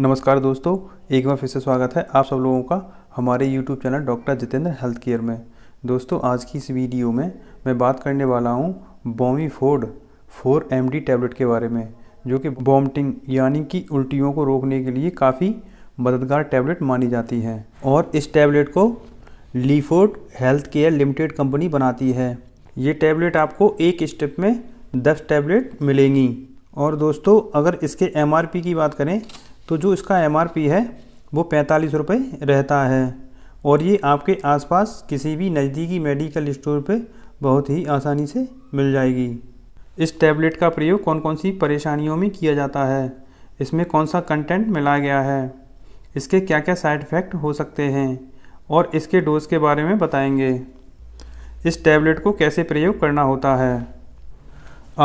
नमस्कार दोस्तों एक बार फिर से स्वागत है आप सब लोगों का हमारे YouTube channel doctor Jitendra health care में दोस्तों आज की इस वीडियो में मैं बात करने वाला हूँ बॉमी फोर्ड फोर एम टैबलेट के बारे में जो कि बॉमटिंग यानी कि उल्टियों को रोकने के लिए काफ़ी मददगार टैबलेट मानी जाती है और इस टैबलेट को Leeford health care limited company बनाती है ये टैबलेट आपको एक स्टेप में दस टैबलेट मिलेंगी और दोस्तों अगर इसके एम की बात करें तो जो इसका एम है वो पैंतालीस रुपये रहता है और ये आपके आसपास किसी भी नज़दीकी मेडिकल स्टोर पे बहुत ही आसानी से मिल जाएगी इस टैबलेट का प्रयोग कौन कौन सी परेशानियों में किया जाता है इसमें कौन सा कंटेंट मिलाया गया है इसके क्या क्या साइड इफ़ेक्ट हो सकते हैं और इसके डोज के बारे में बताएंगे इस टैबलेट को कैसे प्रयोग करना होता है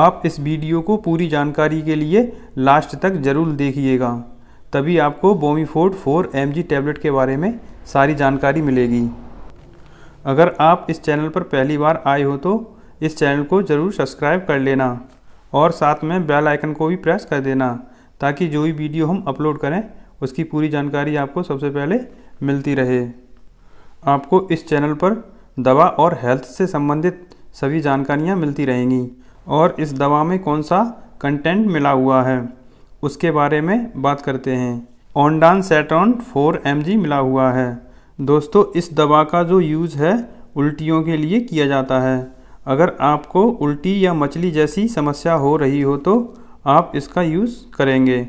आप इस वीडियो को पूरी जानकारी के लिए लास्ट तक ज़रूर देखिएगा तभी आपको बोमीफोर्ड फोर एम टैबलेट के बारे में सारी जानकारी मिलेगी अगर आप इस चैनल पर पहली बार आए हो तो इस चैनल को ज़रूर सब्सक्राइब कर लेना और साथ में बेल आइकन को भी प्रेस कर देना ताकि जो भी वीडियो हम अपलोड करें उसकी पूरी जानकारी आपको सबसे पहले मिलती रहे आपको इस चैनल पर दवा और हेल्थ से संबंधित सभी जानकारियाँ मिलती रहेंगी और इस दवा में कौन सा कंटेंट मिला हुआ है उसके बारे में बात करते हैं ऑनडान सेटॉन फोर एम मिला हुआ है दोस्तों इस दवा का जो यूज़ है उल्टियों के लिए किया जाता है अगर आपको उल्टी या मछली जैसी समस्या हो रही हो तो आप इसका यूज़ करेंगे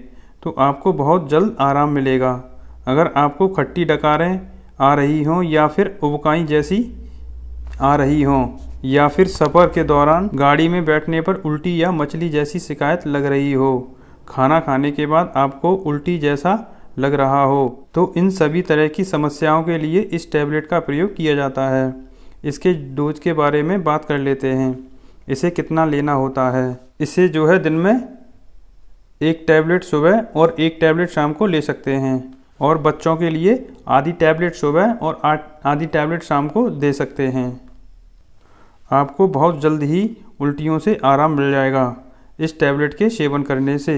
तो आपको बहुत जल्द आराम मिलेगा अगर आपको खट्टी डकारें आ रही हों या फिर उबकाई जैसी आ रही हों या फिर सफ़र के दौरान गाड़ी में बैठने पर उल्टी या मछली जैसी शिकायत लग रही हो खाना खाने के बाद आपको उल्टी जैसा लग रहा हो तो इन सभी तरह की समस्याओं के लिए इस टैबलेट का प्रयोग किया जाता है इसके डोज के बारे में बात कर लेते हैं इसे कितना लेना होता है इसे जो है दिन में एक टैबलेट सुबह और एक टैबलेट शाम को ले सकते हैं और बच्चों के लिए आधी टैबलेट सुबह और आधी टैबलेट शाम को दे सकते हैं आपको बहुत जल्द ही उल्टियों से आराम मिल जाएगा इस टैबलेट के सेवन करने से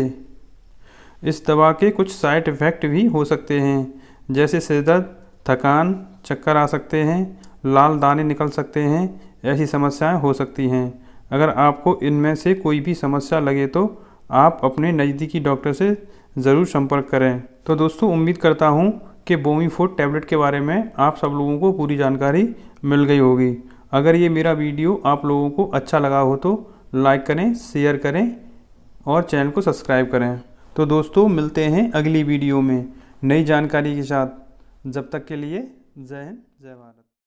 इस दवा के कुछ साइड इफ़ेक्ट भी हो सकते हैं जैसे सिरदर्द थकान चक्कर आ सकते हैं लाल दाने निकल सकते हैं ऐसी समस्याएं हो सकती हैं अगर आपको इनमें से कोई भी समस्या लगे तो आप अपने नज़दीकी डॉक्टर से ज़रूर संपर्क करें तो दोस्तों उम्मीद करता हूँ कि बोमी फूड टैबलेट के बारे में आप सब लोगों को पूरी जानकारी मिल गई होगी अगर ये मेरा वीडियो आप लोगों को अच्छा लगा हो तो लाइक करें शेयर करें और चैनल को सब्सक्राइब करें तो दोस्तों मिलते हैं अगली वीडियो में नई जानकारी के साथ जब तक के लिए जय हिंद जय भारत